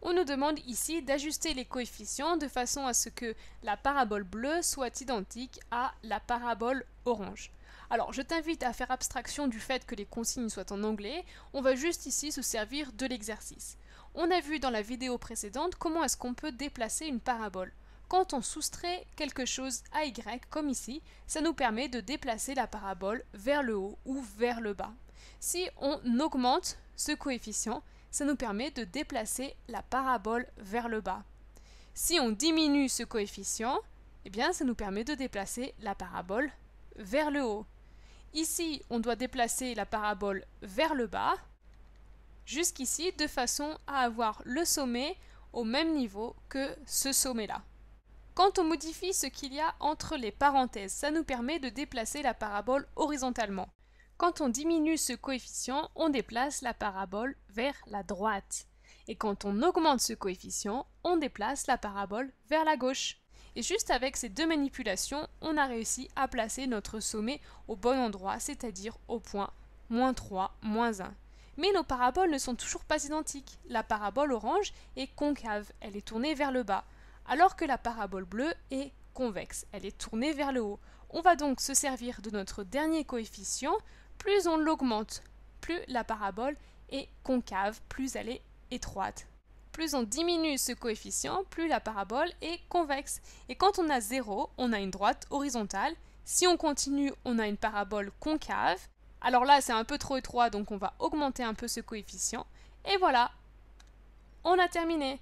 On nous demande ici d'ajuster les coefficients de façon à ce que la parabole bleue soit identique à la parabole orange. Alors je t'invite à faire abstraction du fait que les consignes soient en anglais, on va juste ici se servir de l'exercice. On a vu dans la vidéo précédente comment est-ce qu'on peut déplacer une parabole. Quand on soustrait quelque chose à y comme ici, ça nous permet de déplacer la parabole vers le haut ou vers le bas. Si on augmente ce coefficient, ça nous permet de déplacer la parabole vers le bas. Si on diminue ce coefficient, eh bien ça nous permet de déplacer la parabole vers le haut. Ici, on doit déplacer la parabole vers le bas, jusqu'ici, de façon à avoir le sommet au même niveau que ce sommet-là. Quand on modifie ce qu'il y a entre les parenthèses, ça nous permet de déplacer la parabole horizontalement. Quand on diminue ce coefficient, on déplace la parabole vers la droite. Et quand on augmente ce coefficient, on déplace la parabole vers la gauche. Et juste avec ces deux manipulations, on a réussi à placer notre sommet au bon endroit, c'est-à-dire au point moins 3, moins 1. Mais nos paraboles ne sont toujours pas identiques. La parabole orange est concave, elle est tournée vers le bas, alors que la parabole bleue est convexe, elle est tournée vers le haut. On va donc se servir de notre dernier coefficient, plus on l'augmente, plus la parabole est concave, plus elle est étroite. Plus on diminue ce coefficient, plus la parabole est convexe. Et quand on a 0, on a une droite horizontale. Si on continue, on a une parabole concave. Alors là, c'est un peu trop étroit, donc on va augmenter un peu ce coefficient. Et voilà, on a terminé.